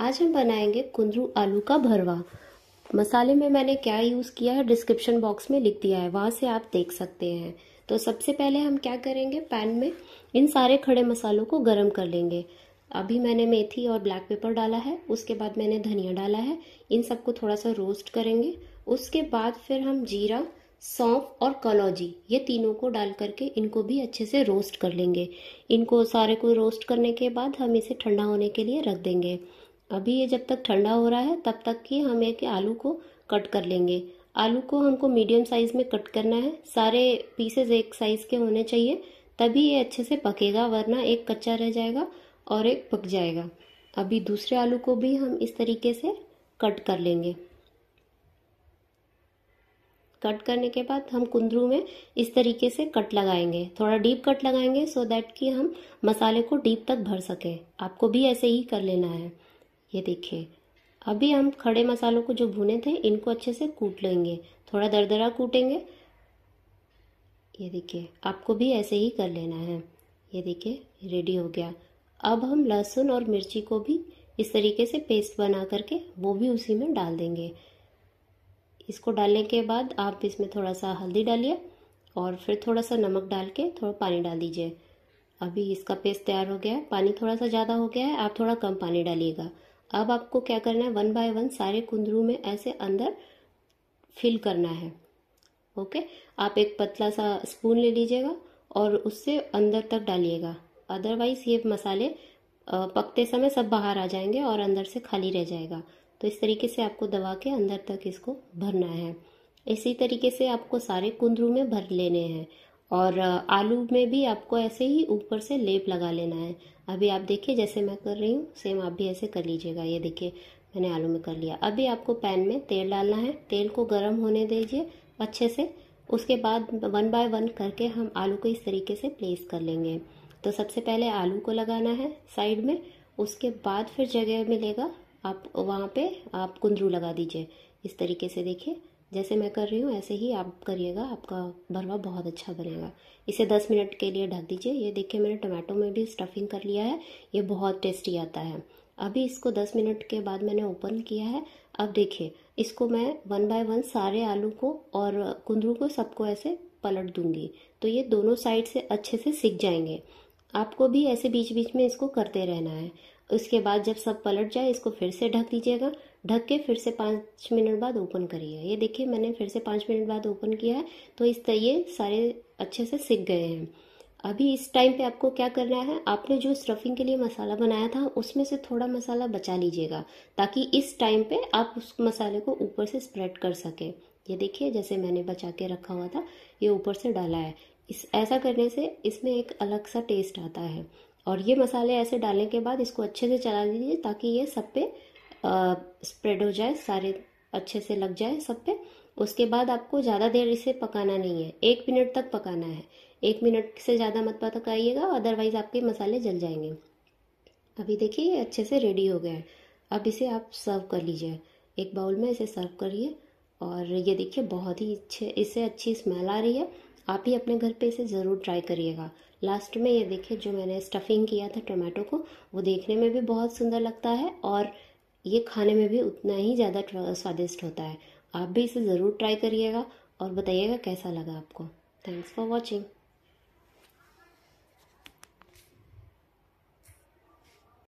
आज हम बनाएंगे कुंदरू आलू का भरवा मसाले में मैंने क्या यूज़ किया है डिस्क्रिप्शन बॉक्स में लिख दिया है वहाँ से आप देख सकते हैं तो सबसे पहले हम क्या करेंगे पैन में इन सारे खड़े मसालों को गर्म कर लेंगे अभी मैंने मेथी और ब्लैक पेपर डाला है उसके बाद मैंने धनिया डाला है इन सबको थोड़ा सा रोस्ट करेंगे उसके बाद फिर हम जीरा सौंफ और कलौजी ये तीनों को डाल करके इनको भी अच्छे से रोस्ट कर लेंगे इनको सारे को रोस्ट करने के बाद हम इसे ठंडा होने के लिए रख देंगे अभी ये जब तक ठंडा हो रहा है तब तक कि हम एक आलू को कट कर लेंगे आलू को हमको मीडियम साइज़ में कट करना है सारे पीसेज एक साइज़ के होने चाहिए तभी ये अच्छे से पकेगा वरना एक कच्चा रह जाएगा और एक पक जाएगा अभी दूसरे आलू को भी हम इस तरीके से कट कर लेंगे कट करने के बाद हम कुंदरू में इस तरीके से कट लगाएंगे थोड़ा डीप कट लगाएंगे सो so दैट कि हम मसाले को डीप तक भर सकें आपको भी ऐसे ही कर लेना है ये देखिए अभी हम खड़े मसालों को जो भुने थे इनको अच्छे से कूट लेंगे थोड़ा दरदरा कूटेंगे ये देखिए आपको भी ऐसे ही कर लेना है ये देखिए रेडी हो गया अब हम लहसुन और मिर्ची को भी इस तरीके से पेस्ट बना करके वो भी उसी में डाल देंगे इसको डालने के बाद आप इसमें थोड़ा सा हल्दी डालिए और फिर थोड़ा सा नमक डाल के थोड़ा पानी डाल दीजिए अभी इसका पेस्ट तैयार हो गया है पानी थोड़ा सा ज़्यादा हो गया है आप थोड़ा कम पानी डालिएगा अब आपको क्या करना है वन बाय वन सारे कुंदरू में ऐसे अंदर फिल करना है ओके आप एक पतला सा स्पून ले लीजिएगा और उससे अंदर तक डालिएगा अदरवाइज ये मसाले पकते समय सब बाहर आ जाएंगे और अंदर से खाली रह जाएगा तो इस तरीके से आपको दबा के अंदर तक इसको भरना है इसी तरीके से आपको सारे कुंदरू में भर लेने हैं और आलू में भी आपको ऐसे ही ऊपर से लेप लगा लेना है अभी आप देखिए जैसे मैं कर रही हूँ सेम आप भी ऐसे कर लीजिएगा ये देखिए मैंने आलू में कर लिया अभी आपको पैन में तेल डालना है तेल को गर्म होने दीजिए अच्छे से उसके बाद वन बाय वन करके हम आलू को इस तरीके से प्लेस कर लेंगे तो सबसे पहले आलू को लगाना है साइड में उसके बाद फिर जगह मिलेगा आप वहाँ पे आप कुंदरू लगा दीजिए इस तरीके से देखिए जैसे मैं कर रही हूँ ऐसे ही आप करिएगा आपका भरवा बहुत अच्छा बनेगा इसे दस मिनट के लिए ढक दीजिए ये देखिए मैंने टमाटो में भी स्टफिंग कर लिया है ये बहुत टेस्टी आता है अभी इसको दस मिनट के बाद मैंने ओपन किया है अब देखिए इसको मैं वन बाय वन सारे आलू को और कुंदरू को सबको ऐसे पलट दूंगी तो ये दोनों साइड से अच्छे से सीख जाएंगे आपको भी ऐसे बीच बीच में इसको करते रहना है उसके बाद जब सब पलट जाए इसको फिर से ढक दीजिएगा ढक के फिर से पाँच मिनट बाद ओपन करिए ये देखिए मैंने फिर से पाँच मिनट बाद ओपन किया है तो इस तरह ये सारे अच्छे से सीख गए हैं अभी इस टाइम पे आपको क्या करना है आपने जो स्टफिंग के लिए मसाला बनाया था उसमें से थोड़ा मसाला बचा लीजिएगा ताकि इस टाइम पे आप उस मसाले को ऊपर से स्प्रेड कर सके ये देखिए जैसे मैंने बचा के रखा हुआ था ये ऊपर से डाला है इस ऐसा करने से इसमें एक अलग सा टेस्ट आता है और ये मसाले ऐसे डालने के बाद इसको अच्छे से चला दीजिए ताकि ये सब पे स्प्रेड हो जाए सारे अच्छे से लग जाए सब पे उसके बाद आपको ज़्यादा देर इसे पकाना नहीं है एक मिनट तक पकाना है एक मिनट से ज़्यादा मत पकाइएगा अदरवाइज़ आपके मसाले जल जाएंगे अभी देखिए ये अच्छे से रेडी हो गया है अब इसे आप सर्व कर लीजिए एक बाउल में इसे सर्व करिए और ये देखिए बहुत ही अच्छे इससे अच्छी स्मेल आ रही है आप ही अपने घर पे इसे ज़रूर ट्राई करिएगा लास्ट में ये देखिए जो मैंने स्टफिंग किया था टोमेटो को वो देखने में भी बहुत सुंदर लगता है और ये खाने में भी उतना ही ज़्यादा स्वादिष्ट होता है आप भी इसे ज़रूर ट्राई करिएगा और बताइएगा कैसा लगा आपको थैंक्स फॉर वॉचिंग